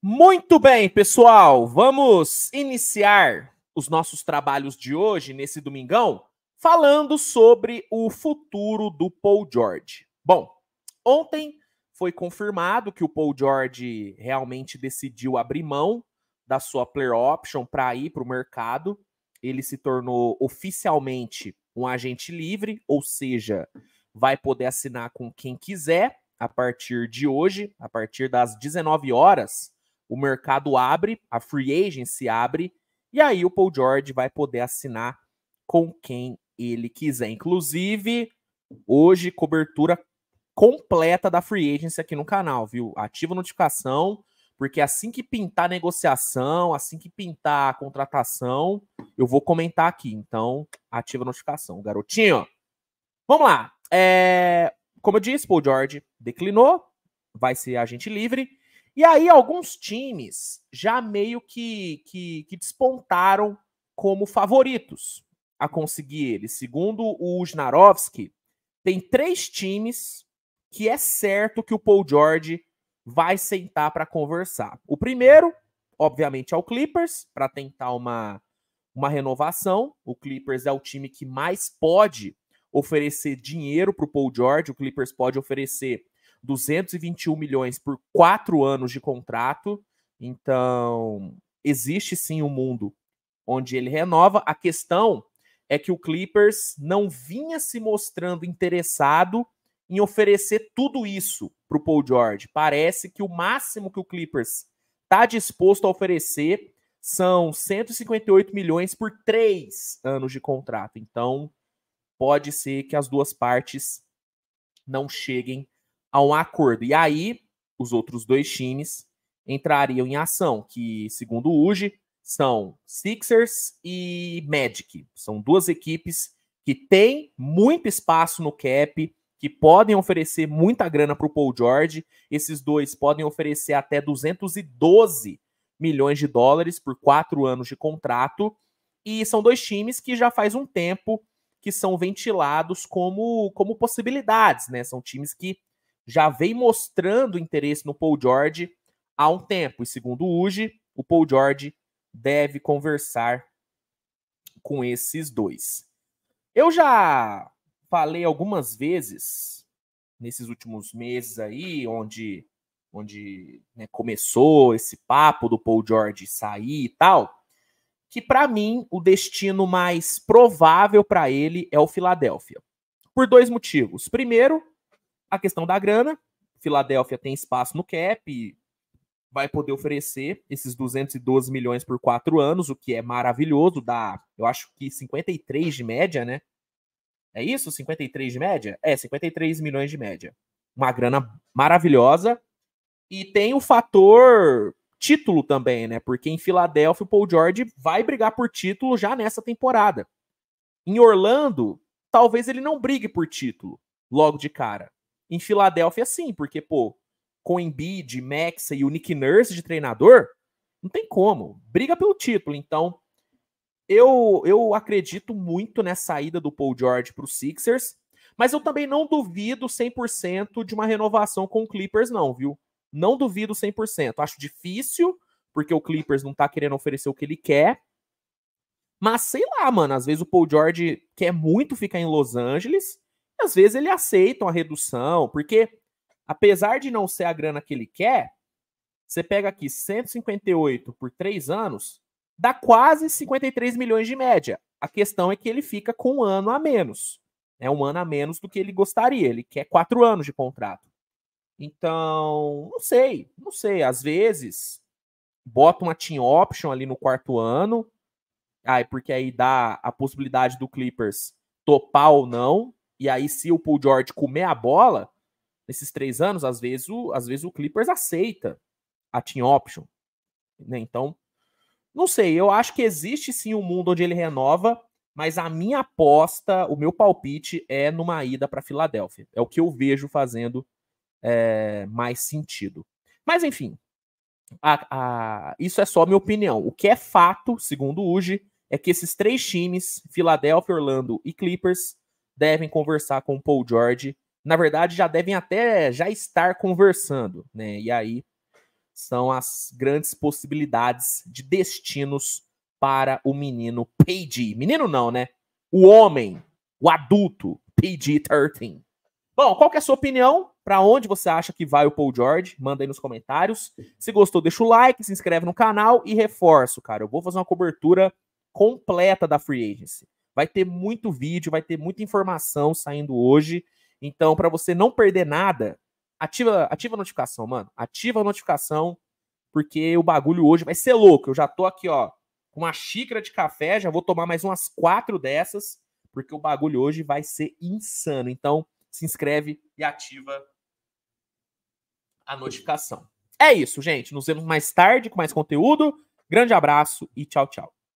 Muito bem, pessoal, vamos iniciar os nossos trabalhos de hoje, nesse domingão, falando sobre o futuro do Paul George. Bom, ontem foi confirmado que o Paul George realmente decidiu abrir mão da sua player option para ir para o mercado. Ele se tornou oficialmente um agente livre, ou seja, vai poder assinar com quem quiser a partir de hoje, a partir das 19 horas o mercado abre, a free agency abre, e aí o Paul George vai poder assinar com quem ele quiser. Inclusive, hoje, cobertura completa da free agency aqui no canal, viu? Ativa a notificação, porque assim que pintar a negociação, assim que pintar a contratação, eu vou comentar aqui. Então, ativa a notificação, garotinho. Vamos lá. É... Como eu disse, Paul George declinou, vai ser agente livre. E aí, alguns times já meio que, que, que despontaram como favoritos a conseguir ele. Segundo o Ujnarovski, tem três times que é certo que o Paul George vai sentar para conversar. O primeiro, obviamente, é o Clippers, para tentar uma, uma renovação. O Clippers é o time que mais pode oferecer dinheiro para o Paul George. O Clippers pode oferecer 221 milhões por quatro anos de contrato. Então, existe sim um mundo onde ele renova. A questão é que o Clippers não vinha se mostrando interessado em oferecer tudo isso para o Paul George. Parece que o máximo que o Clippers está disposto a oferecer são 158 milhões por três anos de contrato. Então, pode ser que as duas partes não cheguem a um acordo. E aí, os outros dois times entrariam em ação, que, segundo o UGE, são Sixers e Magic. São duas equipes que têm muito espaço no cap, que podem oferecer muita grana para o Paul George. Esses dois podem oferecer até 212 milhões de dólares por quatro anos de contrato. E são dois times que já faz um tempo que são ventilados como, como possibilidades, né? São times que já vem mostrando interesse no Paul George há um tempo. E segundo o Uji, o Paul George deve conversar com esses dois. Eu já falei algumas vezes nesses últimos meses aí, onde onde né, começou esse papo do Paul George sair e tal, que para mim o destino mais provável para ele é o Filadélfia. Por dois motivos. Primeiro, a questão da grana, Filadélfia tem espaço no cap, vai poder oferecer esses 212 milhões por quatro anos, o que é maravilhoso, dá, eu acho que 53 de média, né? É isso? 53 de média? É, 53 milhões de média. Uma grana maravilhosa. E tem o fator título também, né? Porque em Filadélfia o Paul George vai brigar por título já nessa temporada. Em Orlando, talvez ele não brigue por título logo de cara. Em Filadélfia, sim, porque, pô, com Embiid, Max e o Nick Nurse de treinador, não tem como. Briga pelo título. Então, eu, eu acredito muito nessa saída do Paul George para os Sixers, mas eu também não duvido 100% de uma renovação com o Clippers, não, viu? Não duvido 100%. Acho difícil, porque o Clippers não tá querendo oferecer o que ele quer. Mas sei lá, mano, às vezes o Paul George quer muito ficar em Los Angeles às vezes ele aceita uma redução, porque apesar de não ser a grana que ele quer, você pega aqui 158 por três anos, dá quase 53 milhões de média. A questão é que ele fica com um ano a menos. É né? um ano a menos do que ele gostaria. Ele quer quatro anos de contrato. Então, não sei, não sei. Às vezes, bota uma team option ali no quarto ano, ai porque aí dá a possibilidade do Clippers topar ou não, e aí, se o Paul George comer a bola, nesses três anos, às vezes o, às vezes o Clippers aceita a team option. Né? Então, não sei, eu acho que existe sim um mundo onde ele renova, mas a minha aposta, o meu palpite é numa ida para Filadélfia. É o que eu vejo fazendo é, mais sentido. Mas enfim, a, a, isso é só minha opinião. O que é fato, segundo o Uji, é que esses três times, Filadélfia, Orlando e Clippers, devem conversar com o Paul George. Na verdade, já devem até já estar conversando, né? E aí são as grandes possibilidades de destinos para o menino P.D. Menino não, né? O homem, o adulto, PG-13. Bom, qual que é a sua opinião? Para onde você acha que vai o Paul George? Manda aí nos comentários. Se gostou, deixa o like, se inscreve no canal e reforço, cara. Eu vou fazer uma cobertura completa da Free Agency. Vai ter muito vídeo, vai ter muita informação saindo hoje. Então, para você não perder nada, ativa, ativa a notificação, mano. Ativa a notificação, porque o bagulho hoje vai ser louco. Eu já tô aqui, ó, com uma xícara de café, já vou tomar mais umas quatro dessas, porque o bagulho hoje vai ser insano. Então, se inscreve e ativa a notificação. É isso, gente. Nos vemos mais tarde com mais conteúdo. Grande abraço e tchau, tchau.